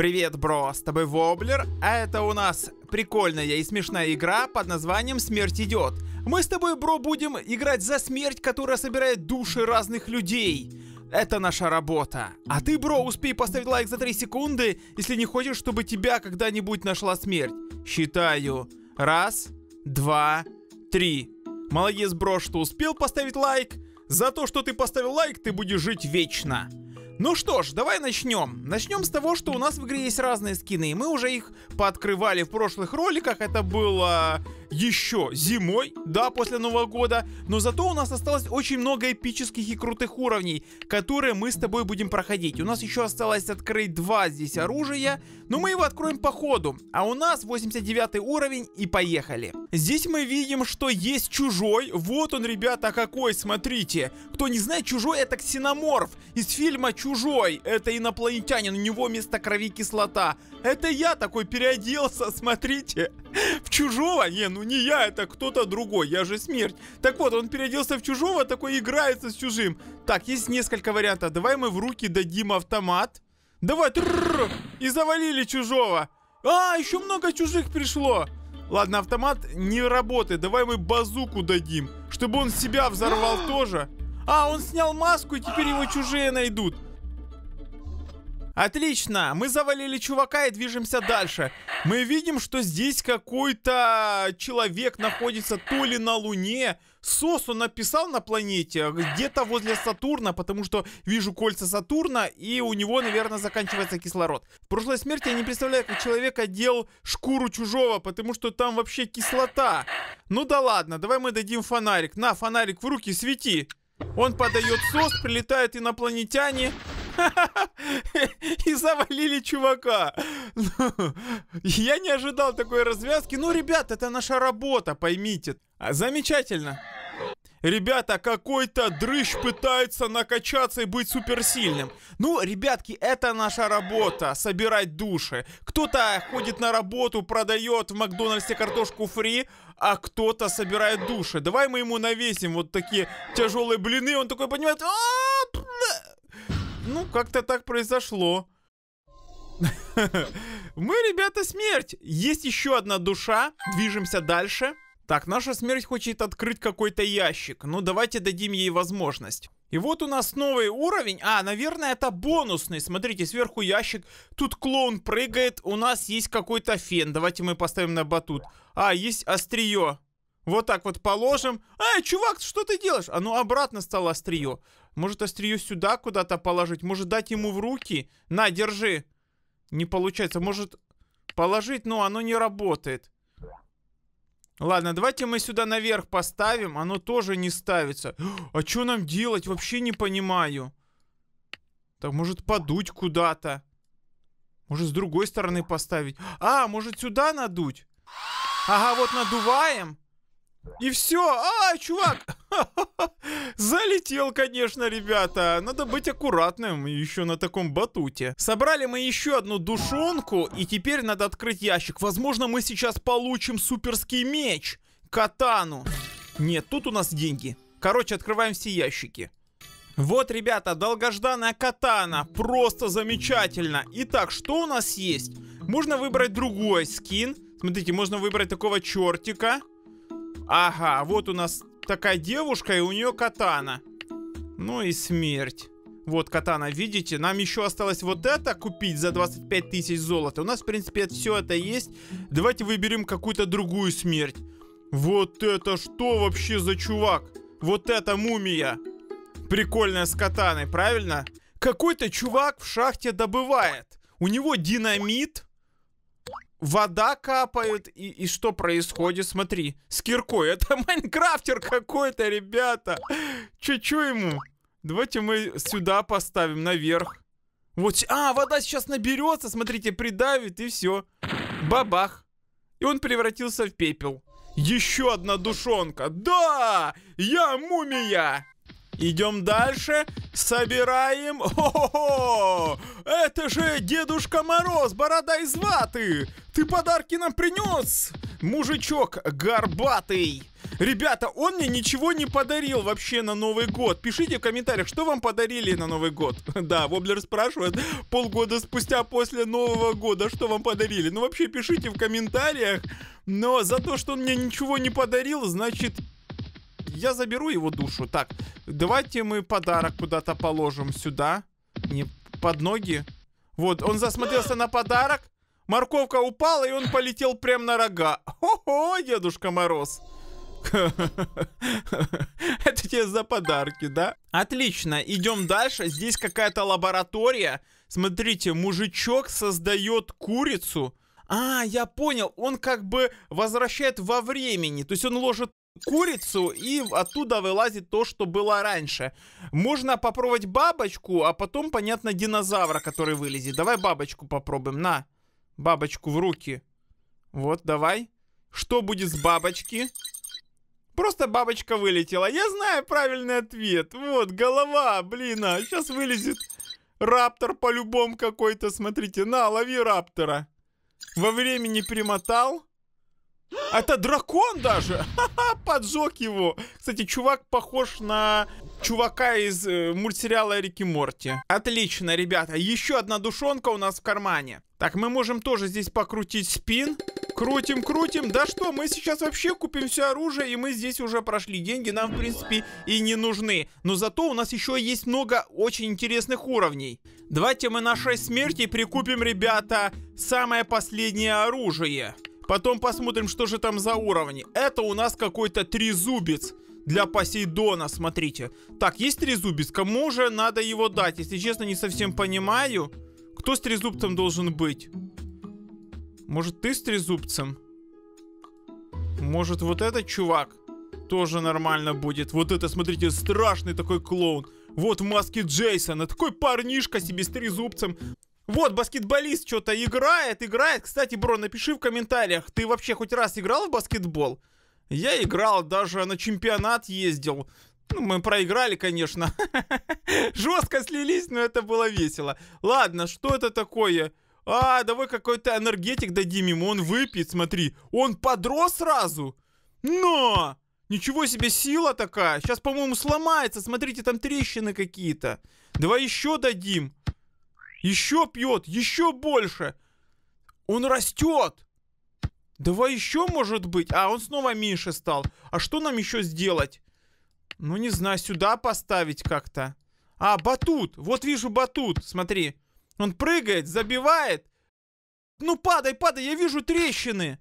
Привет, бро, с тобой Воблер, а это у нас прикольная и смешная игра под названием «Смерть идет». Мы с тобой, бро, будем играть за смерть, которая собирает души разных людей. Это наша работа. А ты, бро, успей поставить лайк за 3 секунды, если не хочешь, чтобы тебя когда-нибудь нашла смерть. Считаю. Раз, два, три. Молодец, бро, что успел поставить лайк. За то, что ты поставил лайк, ты будешь жить вечно. Ну что ж, давай начнем. Начнем с того, что у нас в игре есть разные скины, и мы уже их пооткрывали в прошлых роликах. Это было еще зимой, да, после Нового года. Но зато у нас осталось очень много эпических и крутых уровней, которые мы с тобой будем проходить. У нас еще осталось открыть два здесь оружия, но мы его откроем по ходу. А у нас 89 уровень и поехали. Здесь мы видим, что есть чужой. Вот он, ребята, какой, смотрите. Кто не знает, чужой это ксеноморф из фильма «Чужой». Это инопланетянин, у него вместо крови кислота. Это я такой переоделся, смотрите. В чужого? Не, ну не я, это кто-то другой, я же смерть. Так вот, он переоделся в чужого, такой играется с чужим. Так, есть несколько вариантов. Давай мы в руки дадим автомат. Давай, и завалили чужого. А, еще много чужих пришло. Ладно, автомат не работает. Давай мы базуку дадим, чтобы он себя взорвал а! тоже. А, он снял маску, и теперь его чужие найдут. Отлично, мы завалили чувака и движемся дальше. Мы видим, что здесь какой-то человек находится то ли на Луне. Сос он написал на планете, где-то возле Сатурна, потому что вижу кольца Сатурна, и у него, наверное, заканчивается кислород. В прошлой смерти я не представляю, как человек одел шкуру чужого, потому что там вообще кислота. Ну да ладно, давай мы дадим фонарик. На, фонарик в руки, свети. Он подает сос, прилетают инопланетяне. И завалили чувака. Ну, я не ожидал такой развязки. Ну, ребят, это наша работа, поймите. А, замечательно. Ребята, какой-то дрыщ пытается накачаться и быть суперсильным. Ну, ребятки, это наша работа, собирать души. Кто-то ходит на работу, продает в Макдональдсе картошку фри, а кто-то собирает души. Давай мы ему навесим вот такие тяжелые блины, он такой понимает... Ну, как-то так произошло. Мы, ребята, смерть. Есть еще одна душа. Движемся дальше. Так, наша смерть хочет открыть какой-то ящик. Ну, давайте дадим ей возможность. И вот у нас новый уровень. А, наверное, это бонусный. Смотрите, сверху ящик. Тут клоун прыгает. У нас есть какой-то фен. Давайте мы поставим на батут. А, есть острие. Вот так вот положим. Ай, чувак, что ты делаешь? А ну обратно стало острие. Может, острие сюда куда-то положить? Может, дать ему в руки? На, держи. Не получается. Может, положить, но оно не работает. Ладно, давайте мы сюда наверх поставим. Оно тоже не ставится. А что нам делать? Вообще не понимаю. Так, может, подуть куда-то? Может, с другой стороны поставить? А, может, сюда надуть? Ага, вот надуваем. И все. А, чувак! Залетел, конечно, ребята. Надо быть аккуратным еще на таком батуте. Собрали мы еще одну душонку, и теперь надо открыть ящик. Возможно, мы сейчас получим суперский меч. Катану. Нет, тут у нас деньги. Короче, открываем все ящики. Вот, ребята, долгожданная катана. Просто замечательно. Итак, что у нас есть? Можно выбрать другой скин. Смотрите, можно выбрать такого чертика. Ага, вот у нас такая девушка, и у нее катана. Ну и смерть. Вот катана, видите? Нам еще осталось вот это купить за 25 тысяч золота. У нас, в принципе, все это есть. Давайте выберем какую-то другую смерть. Вот это что вообще за чувак? Вот это мумия. Прикольная с катаной, правильно? Какой-то чувак в шахте добывает. У него динамит вода капает, и, и что происходит? Смотри, с киркой. Это майнкрафтер какой-то, ребята. Чё-чё ему? Давайте мы сюда поставим, наверх. Вот, а, вода сейчас наберется, смотрите, придавит, и все. Бабах. И он превратился в пепел. Еще одна душонка. Да! Я мумия! Идем дальше. Собираем. О-хо-хо! Это же Дедушка Мороз, борода из ваты. Ты подарки нам принес, мужичок горбатый. Ребята, он мне ничего не подарил вообще на Новый год. Пишите в комментариях, что вам подарили на Новый год. Да, Воблер спрашивает полгода спустя после Нового года, что вам подарили. Ну вообще пишите в комментариях. Но за то, что он мне ничего не подарил, значит я заберу его душу. Так, давайте мы подарок куда-то положим сюда. Не под ноги. Вот, он засмотрелся на подарок. Морковка упала, и он полетел прямо на рога. Хо-хо, Дедушка Мороз. Это тебе за подарки, да? Отлично, идем дальше. Здесь какая-то лаборатория. Смотрите, мужичок создает курицу. А, я понял, он как бы возвращает во времени. То есть он ложит курицу, и оттуда вылазит то, что было раньше. Можно попробовать бабочку, а потом, понятно, динозавра, который вылезет. Давай бабочку попробуем. На, бабочку в руки. Вот, давай. Что будет с бабочки? Просто бабочка вылетела. Я знаю правильный ответ. Вот, голова, блин, а сейчас вылезет раптор по-любому какой-то. Смотрите, на, лови раптора. Во времени примотал. А это дракон даже! Ха-ха, поджег его! Кстати, чувак похож на чувака из э, мультсериала Рики Морти. Отлично, ребята. Еще одна душонка у нас в кармане. Так, мы можем тоже здесь покрутить спин. Крутим, крутим. Да что, мы сейчас вообще купим все оружие, и мы здесь уже прошли. Деньги нам, в принципе, и не нужны. Но зато у нас еще есть много очень интересных уровней. Давайте мы на 6 смерти прикупим, ребята, самое последнее оружие. Потом посмотрим, что же там за уровни. Это у нас какой-то трезубец для Посейдона, смотрите. Так, есть трезубец? Кому же надо его дать? Если честно, не совсем понимаю. Кто с трезубцем должен быть? Может, ты с трезубцем? Может, вот этот чувак тоже нормально будет? Вот это, смотрите, страшный такой клоун. Вот в маске Джейсона. Такой парнишка себе с трезубцем. Вот, баскетболист что-то играет, играет. Кстати, бро, напиши в комментариях, ты вообще хоть раз играл в баскетбол? Я играл, даже на чемпионат ездил. Ну, мы проиграли, конечно. Жестко слились, но это было весело. Ладно, что это такое? А, давай какой-то энергетик дадим ему. Он выпьет, смотри. Он подрос сразу. Но! Ничего себе сила такая. Сейчас, по-моему, сломается. Смотрите, там трещины какие-то. Давай еще дадим. Еще пьет, еще больше. Он растет. Давай еще, может быть. А, он снова меньше стал. А что нам еще сделать? Ну, не знаю, сюда поставить как-то. А, батут. Вот вижу батут. Смотри. Он прыгает, забивает. Ну, падай, падай, я вижу трещины.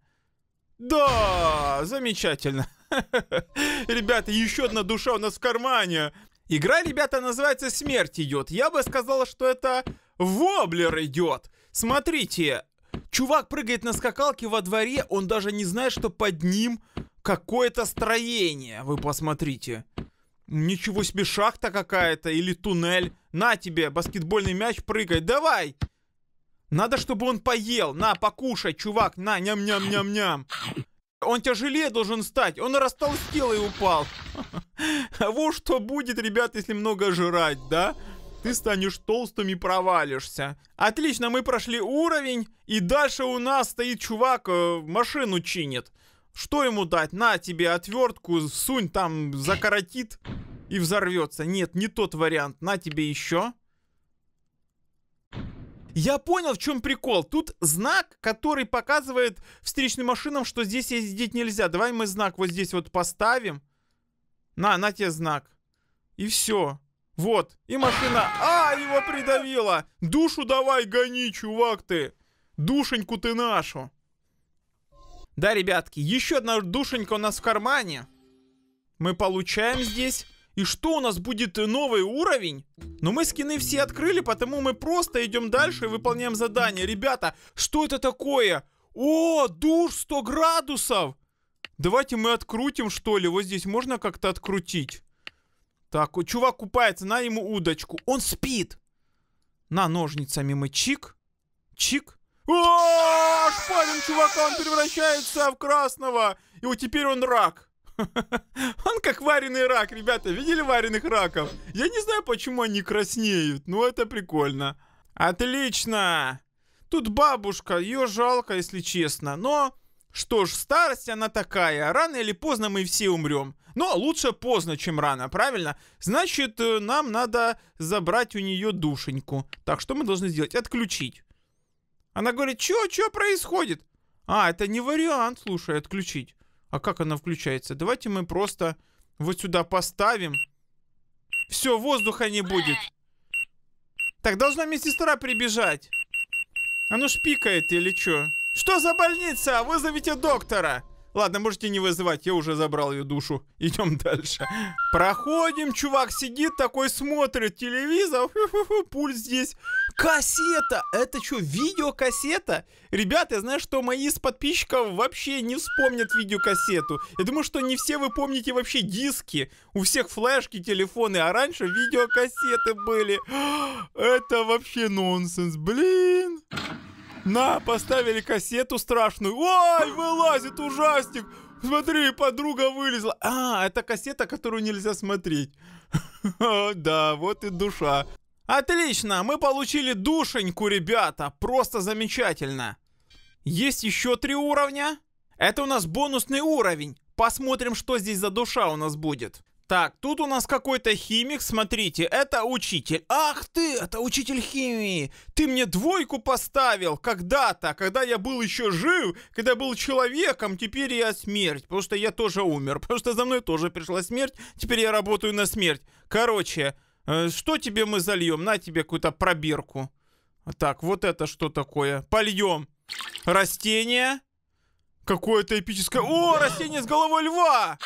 Да, замечательно. Ребята, еще одна душа у нас в кармане. Игра, ребята, называется «Смерть идет». Я бы сказала, что это Воблер идет! Смотрите, чувак прыгает на скакалке во дворе, он даже не знает, что под ним какое-то строение. Вы посмотрите. Ничего себе, шахта какая-то или туннель. На тебе, баскетбольный мяч прыгай, давай! Надо, чтобы он поел. На, покушай, чувак, на, ням-ням-ням-ням. Он тяжелее должен стать. Он растолстел и упал. Вот что будет, ребят, если много жрать, да? Да. Ты станешь толстым и провалишься. Отлично, мы прошли уровень, и дальше у нас стоит чувак, э, машину чинит. Что ему дать? На тебе отвертку, сунь там, закоротит и взорвется. Нет, не тот вариант. На тебе еще. Я понял, в чем прикол. Тут знак, который показывает встречным машинам, что здесь ездить нельзя. Давай мы знак вот здесь вот поставим. На, на тебе знак. И все. Вот. И машина... А, его придавила! Душу давай гони, чувак ты! Душеньку ты нашу! Да, ребятки, еще одна душенька у нас в кармане. Мы получаем здесь... И что у нас будет новый уровень? Но ну, мы скины все открыли, потому мы просто идем дальше и выполняем задание. Ребята, что это такое? О, душ 100 градусов! Давайте мы открутим, что ли. Вот здесь можно как-то открутить? Так, вот чувак купается, на ему удочку. Он спит. На ножницами мы чик. Чик. О, а, шпалим чувака, он превращается в красного. И вот теперь он рак. Он как вареный рак, ребята. Видели вареных раков? Я не знаю, почему они краснеют, но это прикольно. Отлично. Тут бабушка, ее жалко, если честно. Но что ж, старость она такая, рано или поздно мы все умрем. Но лучше поздно, чем рано, правильно? Значит, э, нам надо забрать у нее душеньку. Так, что мы должны сделать? Отключить. Она говорит, что что происходит? А, это не вариант, слушай, отключить. А как она включается? Давайте мы просто вот сюда поставим. Все, воздуха не будет. Так, должна медсестра прибежать. Оно «А ну шпикает или что? Что за больница? Вызовите доктора! Ладно, можете не вызывать, я уже забрал ее душу. Идем дальше. Проходим, чувак сидит такой, смотрит телевизор. Фу -фу -фу, пульс здесь. Кассета! Это что, видеокассета? Ребята, я знаю, что мои из подписчиков вообще не вспомнят видеокассету. Я думаю, что не все вы помните вообще диски. У всех флешки, телефоны, а раньше видеокассеты были. Это вообще нонсенс, блин. На, поставили кассету страшную. Ой, вылазит ужастик. Смотри, подруга вылезла. А, это кассета, которую нельзя смотреть. Да, вот и душа. Отлично, мы получили душеньку, ребята. Просто замечательно. Есть еще три уровня. Это у нас бонусный уровень. Посмотрим, что здесь за душа у нас будет. Так, тут у нас какой-то химик, смотрите, это учитель. Ах ты, это учитель химии. Ты мне двойку поставил когда-то, когда я был еще жив, когда был человеком, теперь я смерть, потому что я тоже умер, потому что за мной тоже пришла смерть, теперь я работаю на смерть. Короче, э, что тебе мы зальем? На тебе какую-то пробирку. Так, вот это что такое? Польем. Растение. Какое-то эпическое... О, растение с головой льва!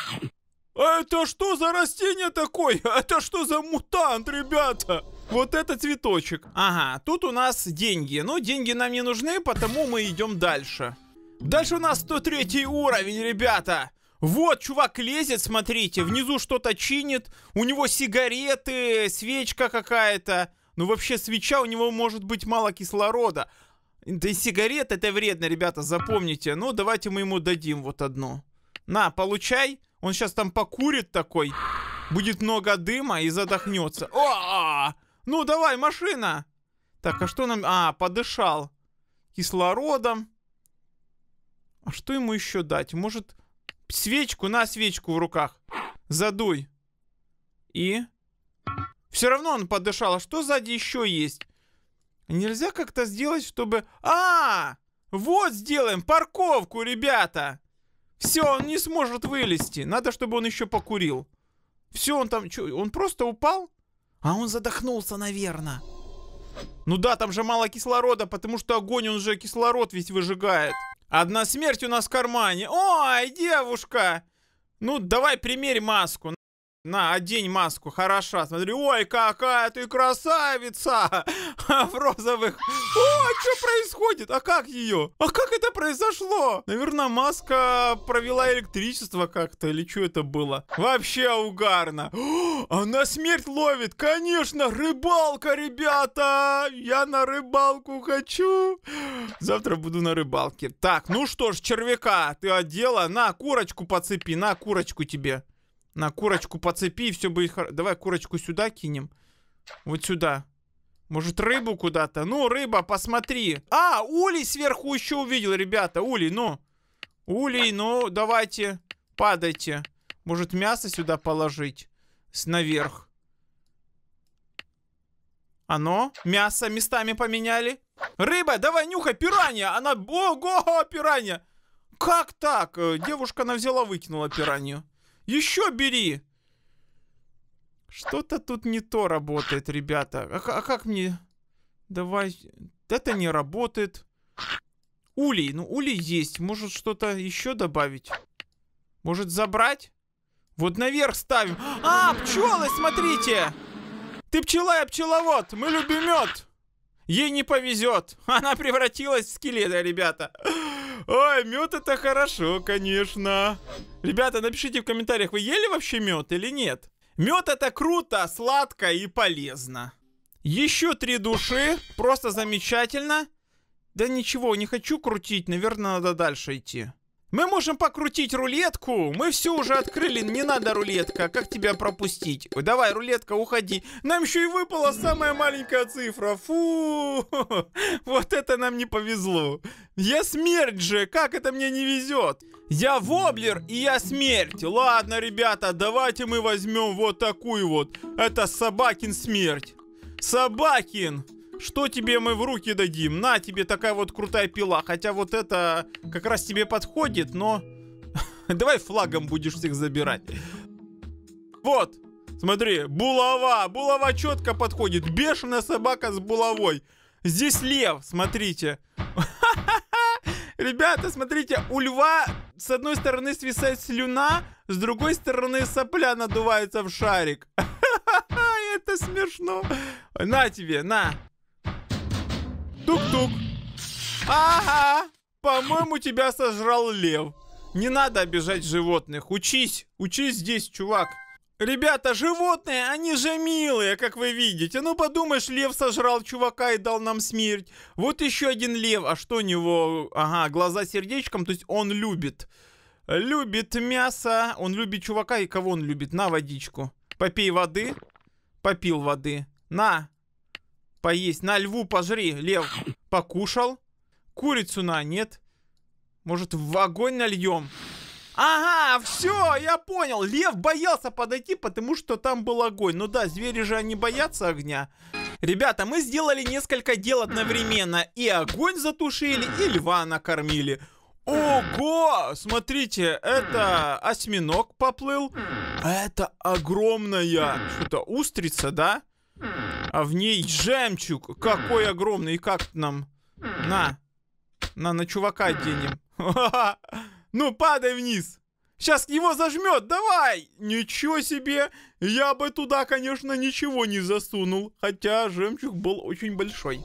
А это что за растение такое? Это что за мутант, ребята? Вот это цветочек. Ага, тут у нас деньги. Но ну, деньги нам не нужны, потому мы идем дальше. Дальше у нас 103 уровень, ребята. Вот, чувак лезет, смотрите, внизу что-то чинит. У него сигареты, свечка какая-то. Ну вообще свеча, у него может быть мало кислорода. Да и сигарет это вредно, ребята, запомните. Ну давайте мы ему дадим вот одну. На, получай. Он сейчас там покурит такой. Будет много дыма и задохнется. О! А! Ну, давай, машина! Так, а что нам... А, подышал. Кислородом. А что ему еще дать? Может, свечку? На свечку в руках. Задуй. И? Все равно он подышал. А что сзади еще есть? Нельзя как-то сделать, чтобы... А! -а! Вот сделаем парковку, ребята! Все, он не сможет вылезти. Надо, чтобы он еще покурил. Все, он там... Чё, он просто упал? А он задохнулся, наверное. Ну да, там же мало кислорода, потому что огонь, он же кислород весь выжигает. Одна смерть у нас в кармане. Ой, девушка! Ну, давай примерь маску. На, одень маску, хороша. Смотри, ой, какая ты красавица! А в розовых. О, что происходит? А как ее? А как это произошло? Наверное, маска провела электричество как-то, или что это было? Вообще угарно. О, она смерть ловит, конечно, рыбалка, ребята! Я на рыбалку хочу. Завтра буду на рыбалке. Так, ну что ж, червяка ты одела. На, курочку поцепи, на, курочку тебе. На курочку поцепи, и все будет хорошо. Давай курочку сюда кинем. Вот сюда. Может, рыбу куда-то? Ну, рыба, посмотри. А, улей сверху еще увидел, ребята. Улей, ну. Улей, ну, давайте. Падайте. Может, мясо сюда положить? С наверх. Оно? А ну, мясо местами поменяли? Рыба, давай, нюхай, пиранья! Она... Ого, пиранья! Как так? Э, девушка, она взяла, выкинула пиранью. Еще бери! Что-то тут не то работает, ребята. А, а как мне... Давай... Это не работает. Улей. Ну, улей есть. Может, что-то еще добавить? Может, забрать? Вот наверх ставим. А, пчелы, смотрите! Ты пчела, я пчеловод. Мы любим мед. Ей не повезет. Она превратилась в скелета, ребята. Ой, мед это хорошо, конечно. Ребята, напишите в комментариях, вы ели вообще мед или нет? Мед это круто, сладко и полезно. Еще три души, просто замечательно. Да ничего, не хочу крутить, наверное, надо дальше идти. Мы можем покрутить рулетку. Мы все уже открыли. Не надо рулетка. Как тебя пропустить? Давай, рулетка, уходи. Нам еще и выпала самая маленькая цифра. Фу. Вот это нам не повезло. Я смерть же. Как это мне не везет? Я воблер и я смерть. Ладно, ребята, давайте мы возьмем вот такую вот. Это собакин смерть. Собакин. Что тебе мы в руки дадим? На, тебе такая вот крутая пила. Хотя вот это как раз тебе подходит, но... Давай флагом будешь всех забирать. Вот, смотри, булава. Булава четко подходит. Бешеная собака с булавой. Здесь лев, смотрите. Ребята, смотрите, у льва с одной стороны свисает слюна, с другой стороны сопля надувается в шарик. Это смешно. На тебе, на. Тук-тук. Ага, по-моему, тебя сожрал лев. Не надо обижать животных. Учись, учись здесь, чувак. Ребята, животные, они же милые, как вы видите. Ну подумаешь, лев сожрал чувака и дал нам смерть. Вот еще один лев. А что у него? Ага, глаза сердечком, то есть он любит. Любит мясо. Он любит чувака и кого он любит? На водичку. Попей воды. Попил воды. На, поесть. На, льву пожри, лев. Покушал. Курицу на, нет. Может, в огонь нальем? Ага, все, я понял. Лев боялся подойти, потому что там был огонь. Ну да, звери же они боятся огня. Ребята, мы сделали несколько дел одновременно. И огонь затушили, и льва накормили. Ого! Смотрите, это осьминог поплыл. Это огромная что-то устрица, да? А в ней жемчуг. Какой огромный. И как нам? На. На, на чувака денем. Ну, падай вниз. Сейчас его зажмет, давай! Ничего себе! Я бы туда, конечно, ничего не засунул. Хотя жемчуг был очень большой.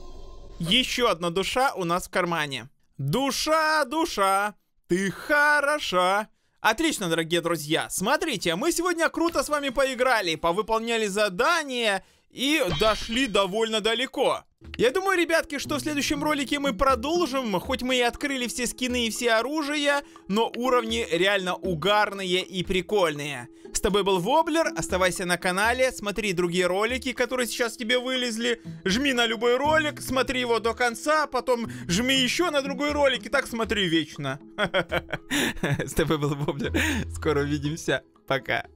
Еще одна душа у нас в кармане. Душа, душа, ты хороша. Отлично, дорогие друзья. Смотрите, мы сегодня круто с вами поиграли, повыполняли задания и дошли довольно далеко. Я думаю, ребятки, что в следующем ролике мы продолжим, хоть мы и открыли все скины и все оружия, но уровни реально угарные и прикольные. С тобой был Воблер, оставайся на канале, смотри другие ролики, которые сейчас тебе вылезли, жми на любой ролик, смотри его до конца, а потом жми еще на другой ролик и так смотри вечно. С тобой был Воблер, скоро увидимся, пока.